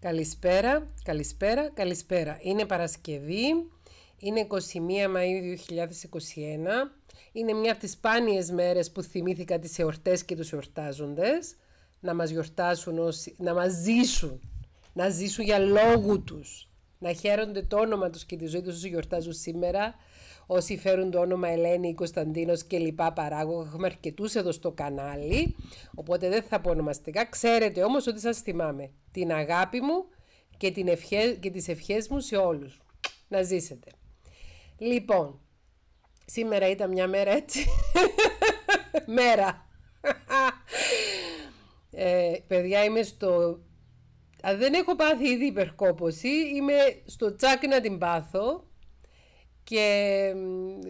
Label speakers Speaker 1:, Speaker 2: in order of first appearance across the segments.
Speaker 1: Καλησπέρα, καλησπέρα, καλησπέρα. Είναι Παρασκευή, είναι 21 Μαΐου 2021. Είναι μια από τις σπάνιες μέρες που θυμήθηκα τις εορτές και τους εορτάζοντες να μας γιορτάσουν, όσοι, να μας ζήσουν, να ζήσουν για λόγου τους, να χαίρονται το όνομα τους και τη ζωή τους όσοι γιορτάζουν σήμερα, όσοι φέρουν το όνομα Ελένη, Κωνσταντίνος και λοιπά παράγωγα. Έχουμε αρκετούς εδώ στο κανάλι, οπότε δεν θα πω ονομαστικά. Ξέρετε όμως ότι σας θυμάμαι την αγάπη μου και, την τις ευχές μου σε όλους. Να ζήσετε. Λοιπόν, σήμερα ήταν μια μέρα έτσι. μέρα. Ε, παιδιά είμαι στο... δεν έχω πάθει ήδη υπερκόπωση, είμαι στο τσάκ να την πάθω και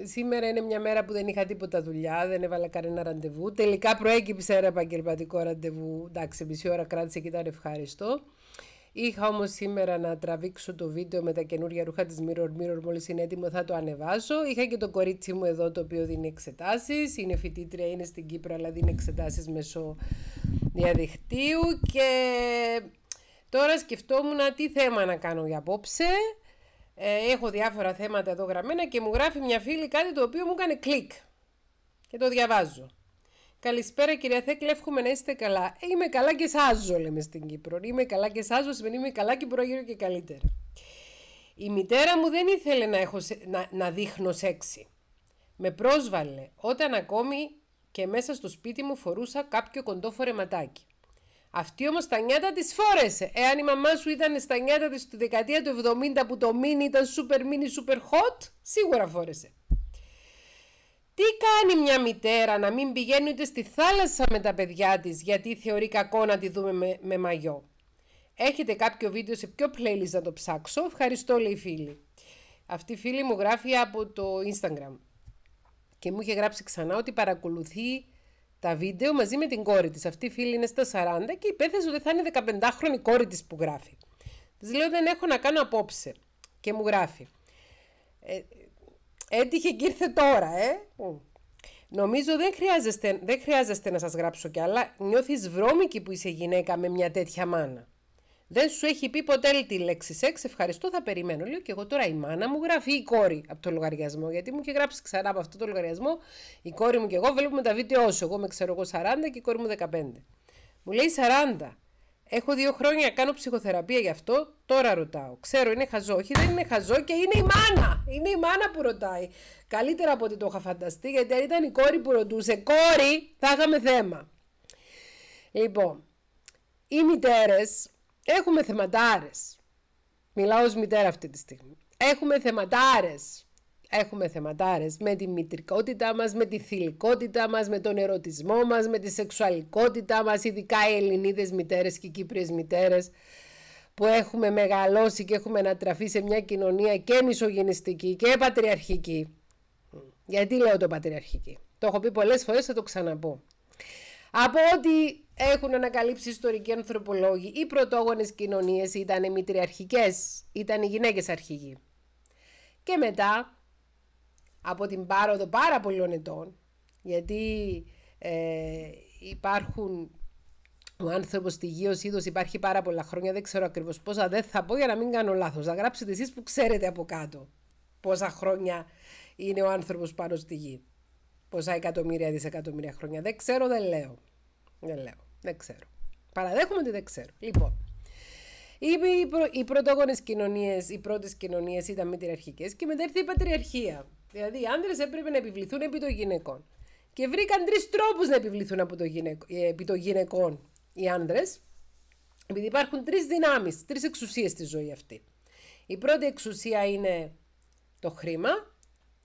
Speaker 1: σήμερα είναι μια μέρα που δεν είχα τίποτα δουλειά, δεν έβαλα κανένα ραντεβού. Τελικά προέκυψε ένα επαγγελματικό ραντεβού. Εντάξει, μισή ώρα κράτησε και ήταν ευχάριστο. Είχα όμως σήμερα να τραβήξω το βίντεο με τα καινούργια ρούχα της Mirror Mirror. Μόλις είναι έτοιμο, θα το ανεβάσω. Είχα και το κορίτσι μου εδώ, το οποίο δίνει εξετάσεις. Είναι φοιτήτρια, είναι στην Κύπρο, αλλά δίνει εξετάσεις μέσω διαδικτύου. Και τώρα σκεφτόμουν τι θέμα να κάνω για απόψε. Ε, έχω διάφορα θέματα εδώ γραμμένα και μου γράφει μια φίλη κάτι το οποίο μου έκανε κλικ. Και το διαβάζω. Καλησπέρα κυρία Θέκλε, εύχομαι να είστε καλά. Ε, είμαι καλά και σάζω, λέμε στην Κύπρο. Είμαι καλά και σάζω, σημαίνει είμαι καλά και προγύρω και καλύτερα. Η μητέρα μου δεν ήθελε να, έχω, να, να δείχνω σεξι. Με πρόσβαλε όταν ακόμη και μέσα στο σπίτι μου φορούσα κάποιο κοντό φορεματάκι. Αυτή όμως τα νιάτα της φόρεσε. Εάν η μαμά σου ήταν στα νιάτα της στη δεκαετία του 70 που το μήνυ ήταν super mini, super hot, σίγουρα φόρεσε. Τι κάνει μια μητέρα να μην πηγαίνει ούτε στη θάλασσα με τα παιδιά της, γιατί θεωρεί κακό να τη δούμε με, με μαγιό. Έχετε κάποιο βίντεο σε ποιο playlist να το ψάξω. Ευχαριστώ, λέει η φίλη. Αυτή η φίλη μου γράφει από το Instagram. Και μου είχε γράψει ξανά ότι παρακολουθεί τα βίντεο μαζί με την κόρη της. Αυτή η φίλη είναι στα 40 και υπέθεσε ότι θα είναι 15χρονη κόρη της που γράφει. Της λέω δεν έχω να κάνω απόψε. Και μου γράφει. Ε, έτυχε και ήρθε τώρα, ε. Νομίζω δεν χρειάζεστε, δεν χρειάζεστε να σας γράψω κι άλλα. Νιώθεις βρώμικη που είσαι γυναίκα με μια τέτοια μάνα. Δεν σου έχει πει ποτέ τη λέξη σεξ. Ευχαριστώ, θα περιμένω. Λέω και εγώ τώρα η μάνα μου γράφει η κόρη από το λογαριασμό. Γιατί μου είχε γράψει ξανά από αυτό το λογαριασμό η κόρη μου και εγώ βλέπουμε τα βίντεο σου. Εγώ με ξέρω εγώ 40 και η κόρη μου 15. Μου λέει 40. Έχω δύο χρόνια, κάνω ψυχοθεραπεία γι' αυτό. Τώρα ρωτάω. Ξέρω, είναι χαζό. Όχι, δεν είναι χαζό και είναι η μάνα. Είναι η μάνα που ρωτάει. Καλύτερα από ότι το είχα φανταστεί, γιατί αν ήταν η κόρη που ρωτούσε, κόρη, θα είχαμε θέμα. Λοιπόν, οι μητέρες Έχουμε θεματάρες. Μιλάω ως μητέρα αυτή τη στιγμή. Έχουμε θεματάρες. Έχουμε θεματάρες με τη μητρικότητά μας, με τη θηλυκότητά μας, με τον ερωτισμό μας, με τη σεξουαλικότητά μας, ειδικά οι ελληνίδες μητέρες και οι κύπριες μητέρες που έχουμε μεγαλώσει και έχουμε ανατραφεί σε μια κοινωνία και μισογενιστική και πατριαρχική. Γιατί λέω το πατριαρχική. Το έχω πει πολλές φορές, θα το ξαναπώ. Από ό,τι έχουν ανακαλύψει ιστορικοί ανθρωπολόγοι, οι πρωτόγονες κοινωνίες ήταν οι ήταν οι γυναίκες αρχηγοί. Και μετά, από την πάροδο πάρα πολλών ετών, γιατί ε, υπάρχουν ο άνθρωπος στη γη ως υπάρχει πάρα πολλά χρόνια, δεν ξέρω ακριβώς πόσα, δεν θα πω για να μην κάνω λάθος. Θα γράψετε εσείς που ξέρετε από κάτω πόσα χρόνια είναι ο άνθρωπος πάνω στη γη πόσα εκατομμύρια δισεκατομμύρια χρόνια. Δεν ξέρω, δεν λέω. Δεν λέω, δεν ξέρω. Παραδέχομαι ότι δεν ξέρω. Λοιπόν, οι, προ, οι πρωτόγονες κοινωνίες, οι πρώτες κοινωνίες ήταν μητριαρχικές και μετά έρθει η πατριαρχία. Δηλαδή, οι άντρε έπρεπε να επιβληθούν επί των γυναικών. Και βρήκαν τρεις τρόπους να επιβληθούν από το ε, επί των γυναικών οι άντρε, επειδή υπάρχουν τρεις δυνάμεις, τρεις εξουσίες στη ζωή αυτή. Η πρώτη εξουσία είναι το χρήμα,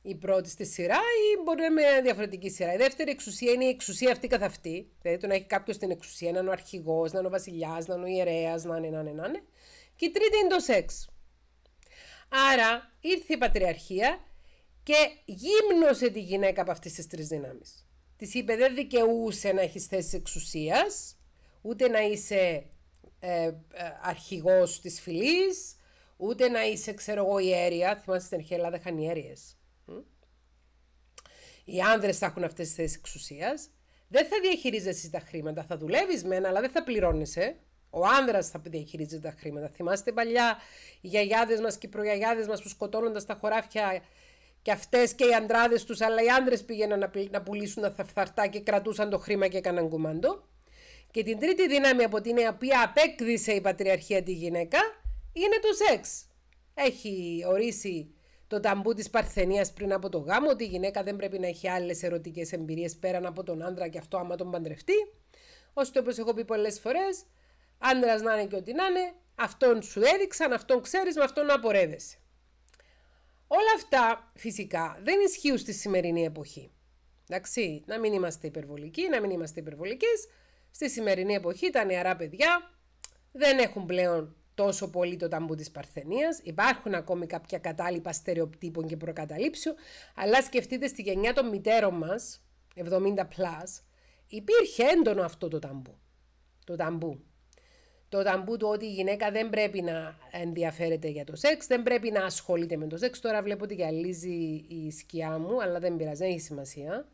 Speaker 1: η πρώτη στη σειρά ή μπορεί να είναι μια διαφορετική σειρά. Η δεύτερη εξουσία είναι η εξουσία αυτή καθ' αυτή. Δηλαδή το να έχει κάποιος την εξουσία, να είναι ο αρχηγός, να είναι ο βασιλιάς, να είναι ο ιερέας, να είναι, να είναι, να είναι. Και η τρίτη είναι το σεξ. Άρα ήρθε η πατριαρχία και γύμνωσε τη γυναίκα από αυτές τις τρεις δυνάμεις. Της είπε: Δεν δικαιούσε να έχεις θέση εξουσίας, ούτε να είσαι ε, ε αρχηγός της φυλής, ούτε να είσαι, ξέρω εγώ, ιέρια. Θυμάστε στην αρχαία Ελλάδα είχαν οι άνδρες θα έχουν αυτές τις θέσεις εξουσίας, δεν θα διαχειρίζεσαι τα χρήματα. Θα δουλεύεις μεν, αλλά δεν θα πληρώνεσαι. Ο άνδρας θα διαχειρίζεται τα χρήματα. Θυμάστε παλιά οι γιαγιάδες μας και οι προγιαγιάδες μας που σκοτώνοντας στα χωράφια και αυτές και οι αντράδες τους, αλλά οι άντρε πήγαιναν να, πουλήσουν τα θαφθαρτά και κρατούσαν το χρήμα και έκαναν κουμάντο. Και την τρίτη δύναμη από την οποία απέκδισε η πατριαρχία τη γυναίκα είναι το σεξ. Έχει ορίσει το ταμπού της Παρθενίας πριν από το γάμο, ότι η γυναίκα δεν πρέπει να έχει άλλες ερωτικές εμπειρίες πέραν από τον άντρα και αυτό άμα τον παντρευτεί. Ώστε όπως έχω πει πολλές φορές, άντρας να είναι και ό,τι να είναι, αυτόν σου έδειξαν, αυτόν ξέρεις, με αυτόν να απορρέδεσαι. Όλα αυτά φυσικά δεν ισχύουν στη σημερινή εποχή. Εντάξει, να μην είμαστε υπερβολικοί, να μην είμαστε υπερβολικές. Στη σημερινή εποχή τα νεαρά παιδιά δεν έχουν πλέον τόσο πολύ το ταμπού της Παρθενίας. Υπάρχουν ακόμη κάποια κατάλοιπα στερεοτύπων και προκαταλήψεων, αλλά σκεφτείτε στη γενιά των μητέρων μας, 70+, plus, υπήρχε έντονο αυτό το ταμπού. Το ταμπού. Το ταμπού του ότι η γυναίκα δεν πρέπει να ενδιαφέρεται για το σεξ, δεν πρέπει να ασχολείται με το σεξ. Τώρα βλέπω ότι γυαλίζει η σκιά μου, αλλά δεν πειράζει, δεν έχει σημασία.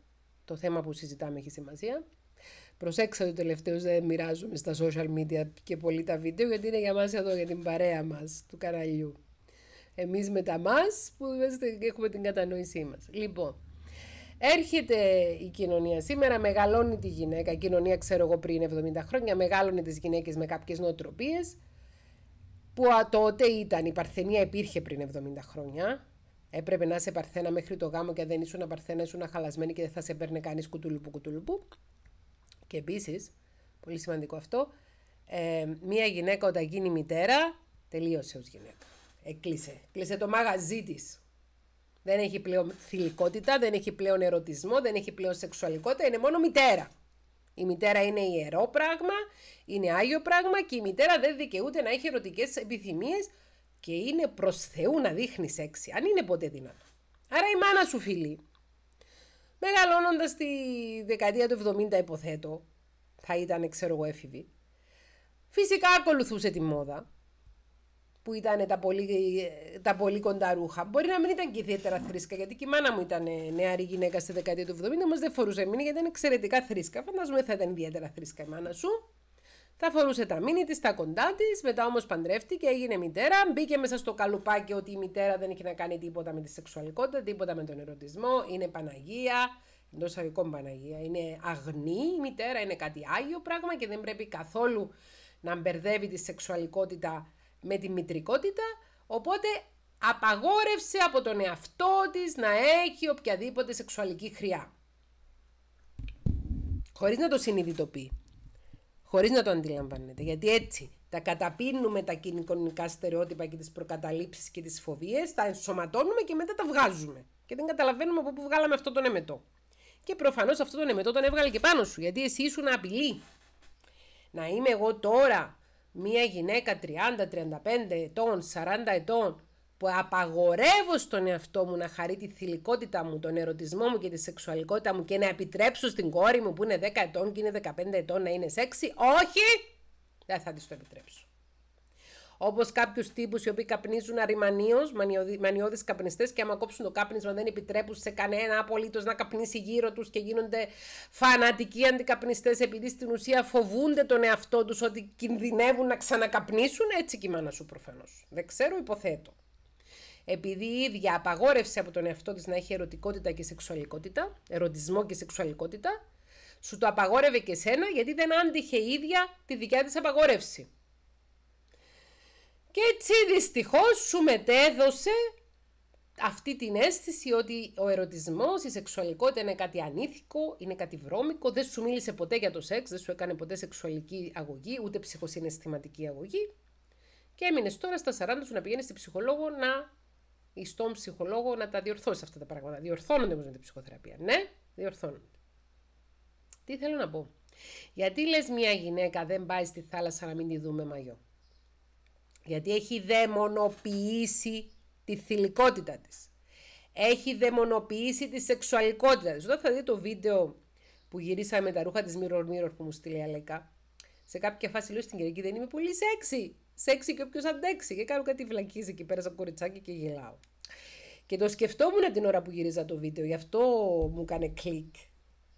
Speaker 1: Το θέμα που συζητάμε έχει σημασία. Προσέξατε το τελευταίο, δεν μοιράζουμε στα social media και πολύ τα βίντεο, γιατί είναι για μας εδώ, για την παρέα μας του καναλιού. Εμείς τα μας που έχουμε την κατανόησή μας. Λοιπόν, έρχεται η κοινωνία σήμερα, μεγαλώνει τη γυναίκα. Η κοινωνία, ξέρω εγώ, πριν 70 χρόνια, μεγάλωνε τις γυναίκες με κάποιες νοοτροπίες, που τότε ήταν, η Παρθενία υπήρχε πριν 70 χρόνια, Έπρεπε να είσαι παρθένα μέχρι το γάμο και αν δεν ήσουν παρθένα, ήσουν χαλασμένη και δεν θα σε παίρνει κανείς κουτουλουπού που. Και επίσης, πολύ σημαντικό αυτό, ε, μία γυναίκα όταν γίνει μητέρα, τελείωσε ως γυναίκα. Εκλείσε. Κλείσε το μαγαζί της. Δεν έχει πλέον θηλυκότητα, δεν έχει πλέον ερωτισμό, δεν έχει πλέον σεξουαλικότητα, είναι μόνο μητέρα. Η μητέρα είναι ιερό πράγμα, είναι άγιο πράγμα και η μητέρα δεν δικαιούται να έχει ερωτικές επιθυμίες και είναι προς Θεού να δείχνει σεξ, αν είναι ποτέ δυνατό. Άρα η μάνα σου φίλη Μεγαλώνοντας τη δεκαετία του 70, υποθέτω, θα ήταν, ξέρω εγώ, έφηβη. Φυσικά ακολουθούσε τη μόδα, που ήταν τα πολύ, τα πολύ κοντά ρούχα. Μπορεί να μην ήταν και ιδιαίτερα θρήσκα, γιατί και η μάνα μου ήταν νεαρή γυναίκα στη δεκαετία του 70, όμως δεν φορούσε μήνυμα γιατί ήταν εξαιρετικά θρήσκα. Φαντάζομαι θα ήταν ιδιαίτερα θρήσκα η μάνα σου. Θα φορούσε τα μήνυ της, τα κοντά της, μετά όμως παντρεύτηκε, έγινε μητέρα, μπήκε μέσα στο καλουπάκι ότι η μητέρα δεν έχει να κάνει τίποτα με τη σεξουαλικότητα, τίποτα με τον ερωτισμό, είναι Παναγία, εντός αγικών Παναγία. Είναι αγνή η μητέρα, είναι κάτι άγιο πράγμα και δεν πρέπει καθόλου να μπερδεύει τη σεξουαλικότητα με τη μητρικότητα. Οπότε απαγόρευσε από τον εαυτό της να έχει οποιαδήποτε σεξουαλική χρειά. Χωρίς να το συνειδητοποιεί χωρίς να το αντιλαμβάνετε. Γιατί έτσι τα καταπίνουμε τα κοινωνικά στερεότυπα και τις προκαταλήψεις και τις φοβίες, τα ενσωματώνουμε και μετά τα βγάζουμε. Και δεν καταλαβαίνουμε από πού βγάλαμε αυτό τον εμετό. Και προφανώς αυτό τον εμετό τον έβγαλε και πάνω σου, γιατί εσύ να απειλεί, Να είμαι εγώ τώρα μία γυναίκα 30, 35 ετών, 40 ετών που απαγορεύω στον εαυτό μου να χαρεί τη θηλυκότητα μου, τον ερωτισμό μου και τη σεξουαλικότητα μου και να επιτρέψω στην κόρη μου που είναι 10 ετών και είναι 15 ετών να είναι σεξι, όχι, δεν θα της το επιτρέψω. Όπως κάποιους τύπους οι οποίοι καπνίζουν αριμανίως, μανιώδεις καπνιστές, και άμα κόψουν το κάπνισμα δεν επιτρέπουν σε κανένα απολύτως να καπνίσει γύρω τους και γίνονται φανατικοί αντικαπνιστές, επειδή στην ουσία φοβούνται τον εαυτό τους ότι κινδυνεύουν να ξανακαπνίσουν. Έτσι και η σου προφανώς. Δεν ξέρω, υποθέτω επειδή η ίδια απαγόρευσε από τον εαυτό της να έχει ερωτικότητα και σεξουαλικότητα, ερωτισμό και σεξουαλικότητα, σου το απαγόρευε και σένα γιατί δεν άντυχε η ίδια τη δικιά της απαγόρευση. Και έτσι δυστυχώς σου μετέδωσε αυτή την αίσθηση ότι ο ερωτισμός, η σεξουαλικότητα είναι κάτι ανήθικο, είναι κάτι βρώμικο, δεν σου μίλησε ποτέ για το σεξ, δεν σου έκανε ποτέ σεξουαλική αγωγή, ούτε ψυχοσυναισθηματική αγωγή. Και έμεινες τώρα στα 40 σου να πηγαίνεις στη ψυχολόγο να στον ψυχολόγο να τα διορθώσει αυτά τα πράγματα. Διορθώνονται όμως με την ψυχοθεραπεία. Ναι, διορθώνονται. Τι θέλω να πω. Γιατί λες μια γυναίκα δεν πάει στη θάλασσα να μην τη δούμε μαγιό. Γιατί έχει δαιμονοποιήσει τη θηλυκότητα της. Έχει δαιμονοποιήσει τη σεξουαλικότητα της. Όταν θα δει το βίντεο που γυρίσαμε με τα ρούχα της Mirror Mirror που μου στείλει η Αλέκα, σε κάποια φάση λέω στην Κυριακή δεν είμαι πολύ σεξι. Σεξι και όποιος αντέξει. Και κάνω κάτι βλακίζει εκεί πέρα σαν κοριτσάκι και γελάω. Και το σκεφτόμουν την ώρα που γύριζα το βίντεο, γι' αυτό μου έκανε κλικ.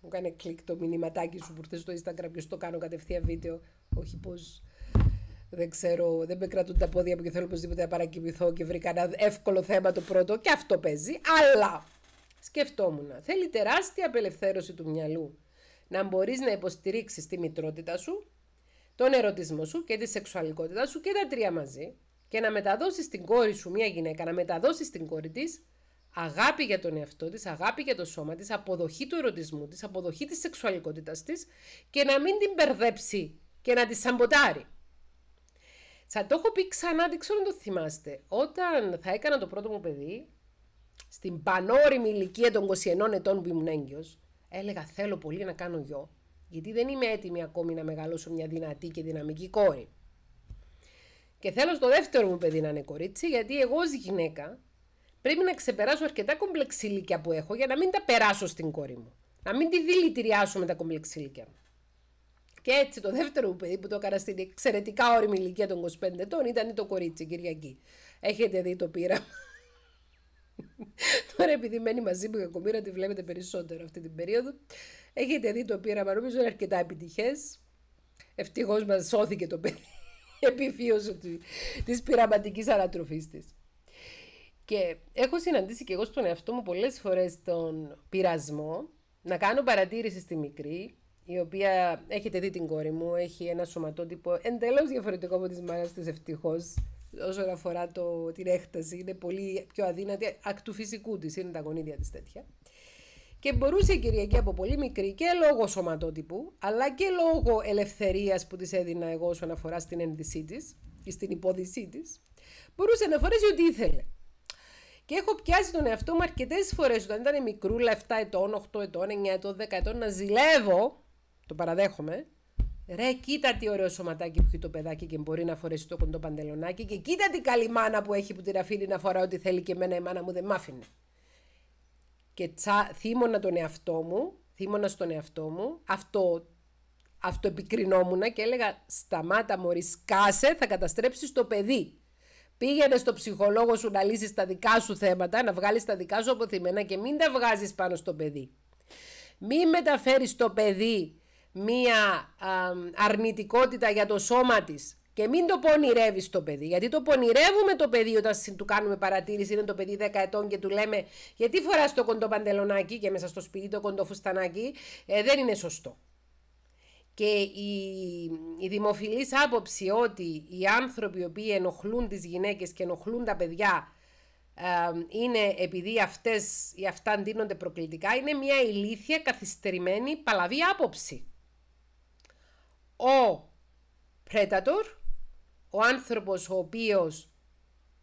Speaker 1: Μου έκανε κλικ το μηνυματάκι σου που ήρθες στο Instagram και το κάνω κατευθείαν βίντεο. Όχι πώ. Δεν ξέρω, δεν με κρατούν τα πόδια μου και θέλω οπωσδήποτε να παρακοιμηθώ και βρήκα ένα εύκολο θέμα το πρώτο και αυτό παίζει. Αλλά σκεφτόμουν. Θέλει τεράστια απελευθέρωση του μυαλού. Να μπορείς να υποστηρίξεις τη μητρότητα σου, τον ερωτισμό σου και τη σεξουαλικότητα σου και τα τρία μαζί και να μεταδώσεις στην κόρη σου, μια γυναίκα, να μεταδώσεις στην κόρη της αγάπη για τον εαυτό της, αγάπη για το σώμα της, αποδοχή του ερωτισμού της, αποδοχή της σεξουαλικότητας της και να μην την μπερδέψει και να τη σαμποτάρει. Σα το έχω πει ξανά, δεν ξέρω αν το θυμάστε. Όταν θα έκανα το πρώτο μου παιδί, στην πανόριμη ηλικία των 21 ετών που ήμουν έγκυος, έλεγα θέλω πολύ να κάνω γιο, γιατί δεν είμαι έτοιμη ακόμη να μεγαλώσω μια δυνατή και δυναμική κόρη. Και θέλω στο δεύτερο μου παιδί να είναι κορίτσι, γιατί εγώ ως γυναίκα πρέπει να ξεπεράσω αρκετά κομπλεξίλικια που έχω για να μην τα περάσω στην κόρη μου. Να μην τη δηλητηριάσω με τα κομπλεξίλικια μου. Και έτσι το δεύτερο μου παιδί που το έκανα στην εξαιρετικά όρημη ηλικία των 25 ετών ήταν το κορίτσι Κυριακή. Έχετε δει το πείραμα. Τώρα επειδή μένει μαζί μου η κακομήρα τη βλέπετε περισσότερο αυτή την περίοδο. Έχετε δει το πείραμα, νομίζω είναι αρκετά επιτυχές. Ευτυχώς μας σώθηκε το παιδί. επιβίωση της πειραματικής ανατροφής της. Και έχω συναντήσει και εγώ στον εαυτό μου πολλές φορές τον πειρασμό να κάνω παρατήρηση στη μικρή, η οποία έχετε δει την κόρη μου, έχει ένα σωματότυπο εντελώς διαφορετικό από τις μάνας της ευτυχώς όσον αφορά το, την έκταση, είναι πολύ πιο αδύνατη, ακ του φυσικού της, είναι τα γονίδια της τέτοια. Και μπορούσε η Κυριακή από πολύ μικρή και λόγω σωματότυπου, αλλά και λόγω ελευθερίας που της έδινα εγώ όσον αφορά στην ένδυσή της ή στην υπόδεισή της, μπορούσε να φορέσει ό,τι ήθελε. Και έχω πιάσει τον εαυτό μου αρκετές φορές όταν ήταν μικρούλα, 7 ετών, 8 ετών, 9 ετών, 10 ετών, να ζηλεύω. Το παραδέχομαι. Ρε, κοίτα τι ωραίο σωματάκι που έχει το παιδάκι και μπορεί να φορέσει το κοντό παντελονάκι. Και κοίτα τι καλή μάνα που έχει που την αφήνει να φορά ό,τι θέλει και εμένα η μάνα μου δεν μ' άφηνε και τσα, θύμωνα τον εαυτό μου, θύμωνα στον εαυτό μου, αυτό αυτοεπικρινόμουνα και έλεγα σταμάτα μωρή σκάσε θα καταστρέψεις το παιδί. Πήγαινε στο ψυχολόγο σου να λύσεις τα δικά σου θέματα, να βγάλεις τα δικά σου αποθυμένα και μην τα βγάζεις πάνω στο παιδί. Μην μεταφέρεις στο παιδί μία αρνητικότητα για το σώμα της και μην το πονηρεύεις το παιδί. Γιατί το πονηρεύουμε το παιδί όταν του κάνουμε παρατήρηση. Είναι το παιδί 10 ετών και του λέμε Γιατί φοράς το κοντό παντελονάκι και μέσα στο σπίτι το κοντό φουστανάκι. Ε, δεν είναι σωστό. Και η, η δημοφιλής άποψη ότι οι άνθρωποι οι οποίοι ενοχλούν τις γυναίκες και ενοχλούν τα παιδιά ε, είναι επειδή αυτές ή αυτά ντύνονται προκλητικά είναι μια ηλίθια καθυστερημένη παλαβή άποψη. Ο πρέτατορ ο άνθρωπος ο οποίος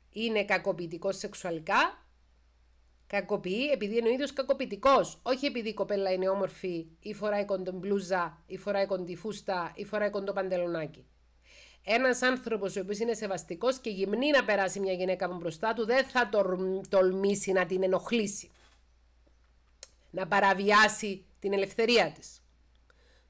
Speaker 1: είναι κακοποιητικός σεξουαλικά, κακοποιεί επειδή είναι ο ίδιος κακοποιητικός, όχι επειδή η κοπέλα είναι όμορφη ή φοράει μπλούζα, ή φοράει κοντιφούστα ή φοράει κοντοπαντελονάκι. Ένας άνθρωπος ο οποίος είναι σεβαστικός και γυμνή να περάσει μια γυναίκα μπροστά του, δεν θα τολμήσει να την ενοχλήσει. Να παραβιάσει την ελευθερία της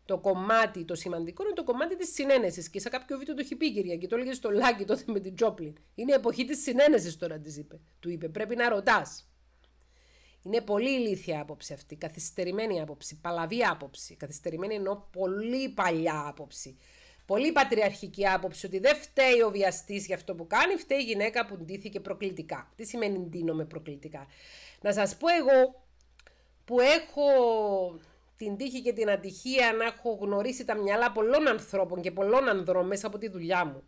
Speaker 1: το κομμάτι, το σημαντικό είναι το κομμάτι της συνένεσης. Και σε κάποιο βίντεο το έχει πει η και Το έλεγε στο Λάκη τότε με την Τζόπλιν. Είναι η εποχή της συνένεσης τώρα, της είπε. Του είπε: Πρέπει να ρωτάς. Είναι πολύ ηλίθια άποψη αυτή. Καθυστερημένη άποψη. Παλαβή άποψη. Καθυστερημένη εννοώ πολύ παλιά άποψη. Πολύ πατριαρχική άποψη ότι δεν φταίει ο βιαστής για αυτό που κάνει, φταίει η γυναίκα που ντύθηκε προκλητικά. Τι σημαίνει ντύνομαι προκλητικά. Να σας πω εγώ που έχω την τύχη και την ατυχία να έχω γνωρίσει τα μυαλά πολλών ανθρώπων και πολλών ανδρών μέσα από τη δουλειά μου.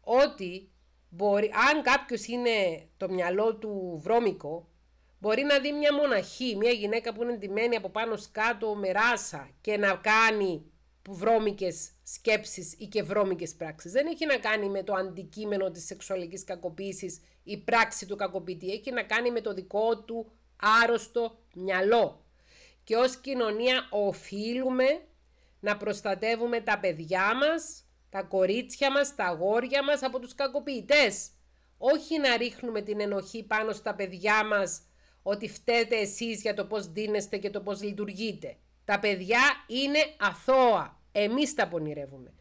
Speaker 1: Ότι μπορεί, αν κάποιος είναι το μυαλό του βρώμικο, μπορεί να δει μια μοναχή, μια γυναίκα που είναι εντυμένη από πάνω σκάτω με ράσα και να κάνει βρώμικες σκέψεις ή και βρώμικες πράξεις. Δεν έχει να κάνει με το αντικείμενο της σεξουαλικής κακοποίησης ή πράξη του κακοποιητή. Έχει να κάνει με το δικό του άρρωστο μυαλό και ως κοινωνία οφείλουμε να προστατεύουμε τα παιδιά μας, τα κορίτσια μας, τα αγόρια μας από τους κακοποιητές. Όχι να ρίχνουμε την ενοχή πάνω στα παιδιά μας ότι φταίτε εσείς για το πώς δίνεστε και το πώς λειτουργείτε. Τα παιδιά είναι αθώα. Εμείς τα πονηρεύουμε.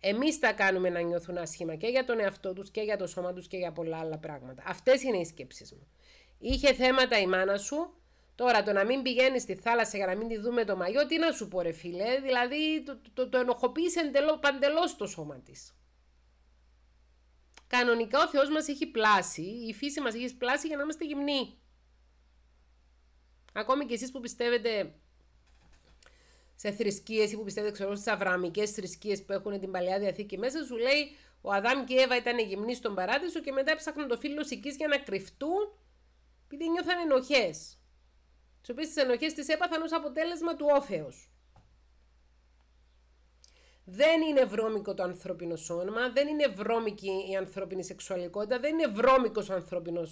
Speaker 1: Εμείς τα κάνουμε να νιώθουν άσχημα και για τον εαυτό τους και για το σώμα τους και για πολλά άλλα πράγματα. Αυτές είναι οι σκέψεις μου. Είχε θέματα η μάνα σου, Τώρα το να μην πηγαίνεις στη θάλασσα για να μην τη δούμε το μαγιό, τι να σου πω ρε φίλε, ε? δηλαδή το, το, το εντελώς, το σώμα της. Κανονικά ο Θεός μας έχει πλάσει, η φύση μας έχει πλάσει για να είμαστε γυμνοί. Ακόμη και εσείς που πιστεύετε σε θρησκείες ή που πιστεύετε ξέρω, στις αβραμικές θρησκείες που έχουν την Παλαιά Διαθήκη μέσα, σου λέει ο Αδάμ και η Εύα ήταν γυμνοί στον παράδεισο και μετά ψάχνουν το φίλο οικεί για να κρυφτούν επειδή νιώθαν ενοχές τι οποίε τις ενοχές τι έπαθαν ως αποτέλεσμα του όφεως. Δεν είναι βρώμικο το ανθρώπινο σώμα, δεν είναι βρώμικη η ανθρώπινη σεξουαλικότητα, δεν είναι βρώμικος ο ανθρώπινος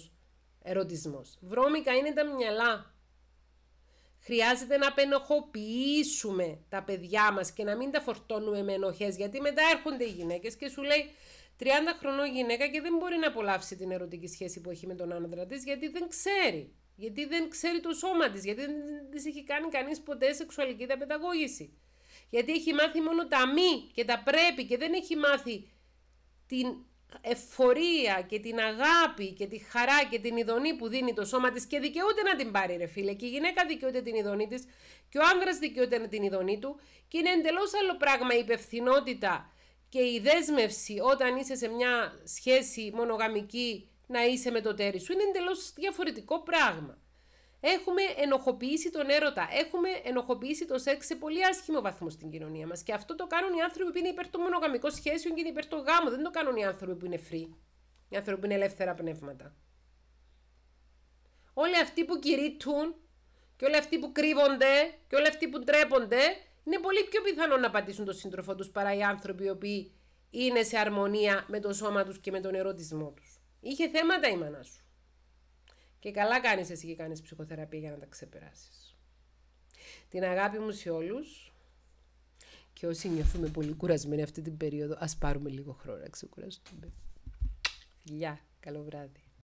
Speaker 1: ερωτισμός. Βρώμικα είναι τα μυαλά. Χρειάζεται να απενοχοποιήσουμε τα παιδιά μας και να μην τα φορτώνουμε με ενοχές, γιατί μετά έρχονται οι γυναίκες και σου λέει 30 χρονών γυναίκα και δεν μπορεί να απολαύσει την ερωτική σχέση που έχει με τον άνδρα της γιατί δεν ξέρει. Γιατί δεν ξέρει το σώμα της, γιατί δεν της έχει κάνει κανείς ποτέ σεξουαλική διαπαιδαγώγηση. Γιατί έχει μάθει μόνο τα μη και τα πρέπει και δεν έχει μάθει την εφορία και την αγάπη και τη χαρά και την ειδονή που δίνει το σώμα της και δικαιούται να την πάρει ρε φίλε και η γυναίκα δικαιούται την ειδονή της και ο άνδρας δικαιούται την ειδονή του και είναι εντελώς άλλο πράγμα η υπευθυνότητα και η δέσμευση όταν είσαι σε μια σχέση μονογαμική να είσαι με το τέρι σου. Είναι εντελώς διαφορετικό πράγμα. Έχουμε ενοχοποιήσει τον έρωτα. Έχουμε ενοχοποιήσει το σεξ σε πολύ άσχημο βαθμό στην κοινωνία μας. Και αυτό το κάνουν οι άνθρωποι που είναι υπέρ των μονογαμικών σχέσεων και είναι υπέρ των γάμων. Δεν το κάνουν οι άνθρωποι που είναι free. Οι άνθρωποι που είναι ελεύθερα πνεύματα. Όλοι αυτοί που κηρύττουν και όλοι αυτοί που κρύβονται και όλοι αυτοί που ντρέπονται είναι πολύ πιο πιθανό να πατήσουν τον σύντροφο τους παρά οι άνθρωποι οι οποίοι είναι σε αρμονία με το σώμα τους και με τον ερωτισμό τους. Είχε θέματα η μάνα σου. Και καλά κάνεις εσύ και κάνεις ψυχοθεραπεία για να τα ξεπεράσεις. Την αγάπη μου σε όλους. Και όσοι νιώθουμε πολύ κουρασμένοι αυτή την περίοδο, ας πάρουμε λίγο χρόνο να ξεκουραστούμε. Γεια, καλό βράδυ.